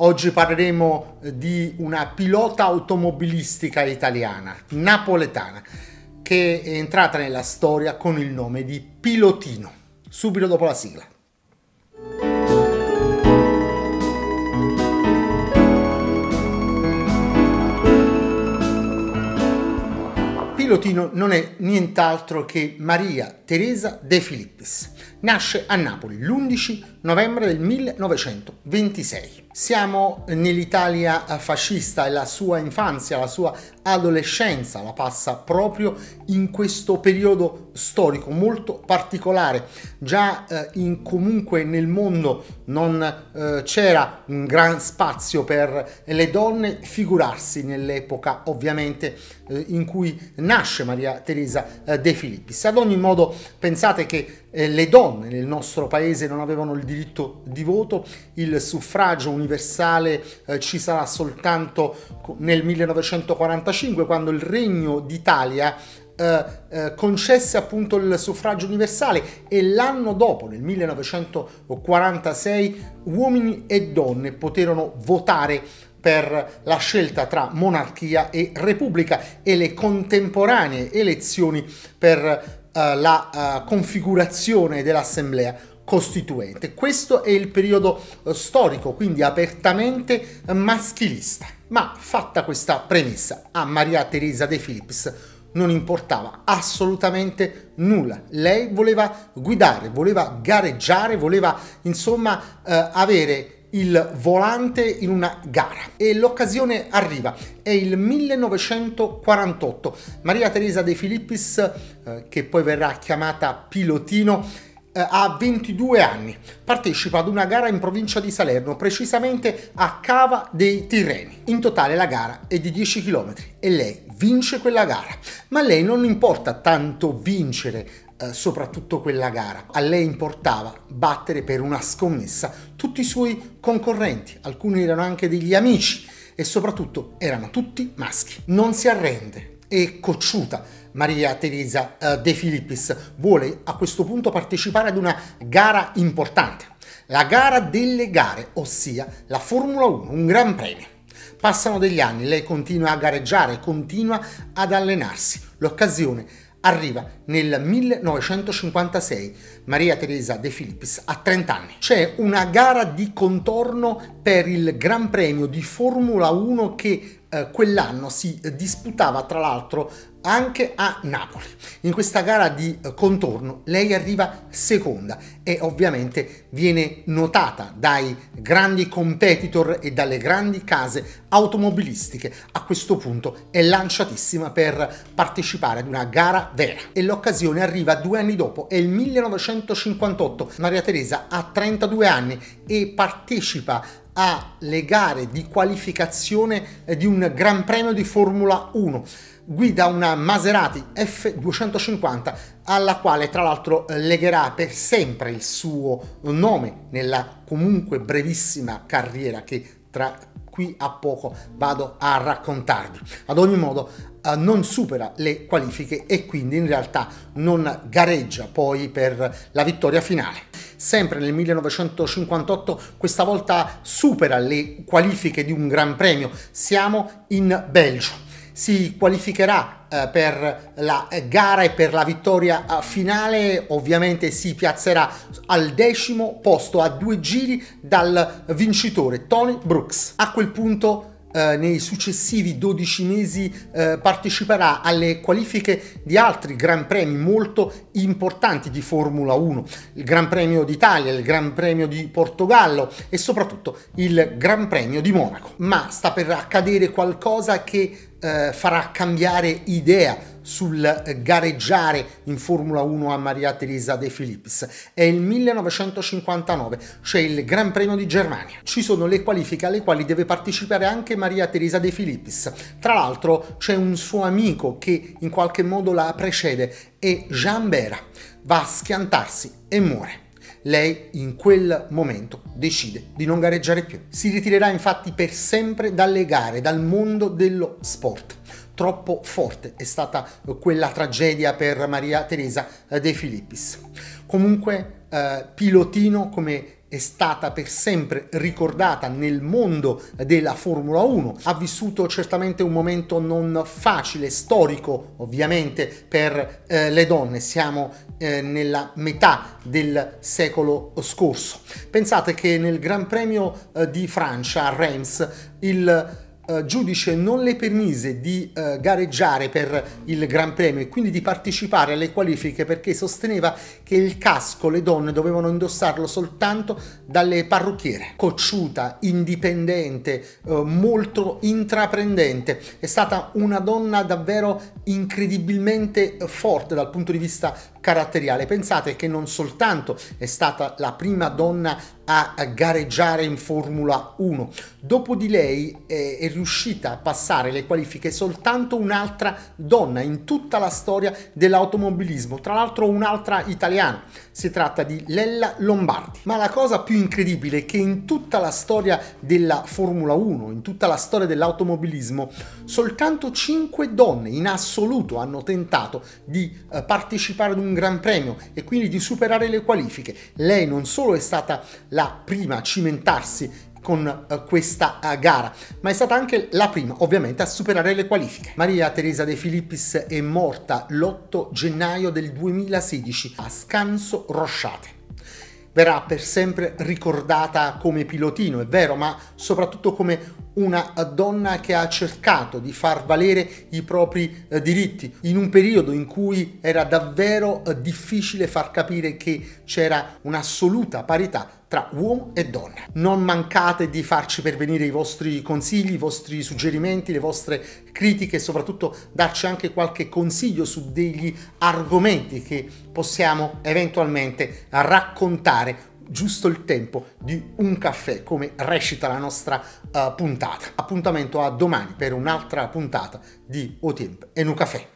Oggi parleremo eh, di una pilota automobilistica italiana, napoletana, che è entrata nella storia con il nome di Pilotino, subito dopo la sigla. Pilotino non è nient'altro che Maria Teresa De Filippis. Nasce a Napoli l'11 novembre del 1926 siamo nell'Italia eh, fascista e la sua infanzia, la sua adolescenza la passa proprio in questo periodo storico molto particolare. Già eh, in, comunque nel mondo non eh, c'era un gran spazio per le donne, figurarsi nell'epoca ovviamente eh, in cui nasce Maria Teresa eh, De Filippis. Ad ogni modo pensate che eh, le donne nel nostro paese non avevano il diritto di voto, il suffragio universale universale eh, ci sarà soltanto nel 1945 quando il Regno d'Italia eh, eh, concesse appunto il suffragio universale e l'anno dopo, nel 1946, uomini e donne poterono votare per la scelta tra monarchia e repubblica e le contemporanee elezioni per eh, la eh, configurazione dell'assemblea costituente. Questo è il periodo eh, storico, quindi apertamente eh, maschilista. Ma fatta questa premessa, a Maria Teresa De Philips non importava assolutamente nulla. Lei voleva guidare, voleva gareggiare, voleva insomma eh, avere il volante in una gara e l'occasione arriva è il 1948 Maria Teresa De Filippis eh, che poi verrà chiamata pilotino eh, ha 22 anni, partecipa ad una gara in provincia di Salerno, precisamente a Cava dei Tirreni. In totale la gara è di 10 km e lei vince quella gara, ma a lei non importa tanto vincere eh, soprattutto quella gara. A lei importava battere per una scommessa tutti i suoi concorrenti, alcuni erano anche degli amici e soprattutto erano tutti maschi. Non si arrende, è cocciuta, Maria Teresa eh, De Filippis vuole a questo punto partecipare ad una gara importante, la gara delle gare, ossia la Formula 1, un gran premio. Passano degli anni, lei continua a gareggiare, continua ad allenarsi. L'occasione arriva nel 1956. Maria Teresa De Filippis ha 30 anni. C'è una gara di contorno per il Gran Premio di Formula 1 che eh, quell'anno si disputava tra l'altro anche a Napoli. In questa gara di eh, contorno lei arriva seconda e ovviamente viene notata dai grandi competitor e dalle grandi case automobilistiche. A questo punto è lanciatissima per partecipare ad una gara vera e l'occasione arriva due anni dopo, è il 1958. Maria Teresa ha 32 anni e partecipa alle gare di qualificazione eh, di un Gran Premio di Formula 1. Guida una Maserati F250 alla quale tra l'altro eh, legherà per sempre il suo nome nella comunque brevissima carriera che tra qui a poco vado a raccontarvi. Ad ogni modo eh, non supera le qualifiche e quindi in realtà non gareggia poi per la vittoria finale sempre nel 1958, questa volta supera le qualifiche di un Gran Premio. Siamo in Belgio. Si qualificherà eh, per la gara e per la vittoria eh, finale, ovviamente si piazzerà al decimo posto a due giri dal vincitore Tony Brooks. A quel punto eh, nei successivi 12 mesi eh, parteciperà alle qualifiche di altri gran premi molto importanti di Formula 1, il Gran Premio d'Italia, il Gran Premio di Portogallo e soprattutto il Gran Premio di Monaco. Ma sta per accadere qualcosa che eh, farà cambiare idea sul gareggiare in Formula 1 a Maria Teresa De Philips. È il 1959, c'è il Gran Premio di Germania. Ci sono le qualifiche alle quali deve partecipare anche Maria Teresa De Philips. Tra l'altro c'è un suo amico che in qualche modo la precede, è Jean Bera. Va a schiantarsi e muore lei in quel momento decide di non gareggiare più. Si ritirerà infatti per sempre dalle gare, dal mondo dello sport. Troppo forte è stata quella tragedia per Maria Teresa eh, De Filippis. Comunque, eh, pilotino come è stata per sempre ricordata nel mondo della Formula 1, ha vissuto certamente un momento non facile, storico ovviamente per eh, le donne, siamo eh, nella metà del secolo scorso. Pensate che nel Gran Premio eh, di Francia a Reims il eh, giudice non le permise di eh, gareggiare per il Gran Premio e quindi di partecipare alle qualifiche perché sosteneva che il casco le donne dovevano indossarlo soltanto dalle parrucchiere. Cocciuta, indipendente, eh, molto intraprendente, è stata una donna davvero incredibilmente forte dal punto di vista caratteriale. Pensate che non soltanto è stata la prima donna a gareggiare in Formula 1, dopo di lei è, eh, è riuscita a passare le qualifiche soltanto un'altra donna in tutta la storia dell'automobilismo, tra l'altro un'altra italiana. Si tratta di Lella Lombardi. Ma la cosa più incredibile è che in tutta la storia della Formula 1, in tutta la storia dell'automobilismo, soltanto 5 donne in assoluto hanno tentato di eh, partecipare ad un Gran Premio e quindi di superare le qualifiche. Lei non solo è stata la prima a cimentarsi con eh, questa eh, gara, ma è stata anche la prima ovviamente a superare le qualifiche. Maria Teresa De Filippis è morta l'8 gennaio del 2016 a Scanso Rosciate verrà per sempre ricordata come pilotino, è vero, ma soprattutto come una donna che ha cercato di far valere i propri eh, diritti in un periodo in cui era davvero eh, difficile far capire che c'era un'assoluta parità tra uomo e donna. Non mancate di farci pervenire i vostri consigli, i vostri suggerimenti, le vostre critiche e soprattutto darci anche qualche consiglio su degli argomenti che possiamo eventualmente raccontare giusto il tempo di un caffè come recita la nostra uh, puntata. Appuntamento a domani per un'altra puntata di O Tempo e un caffè.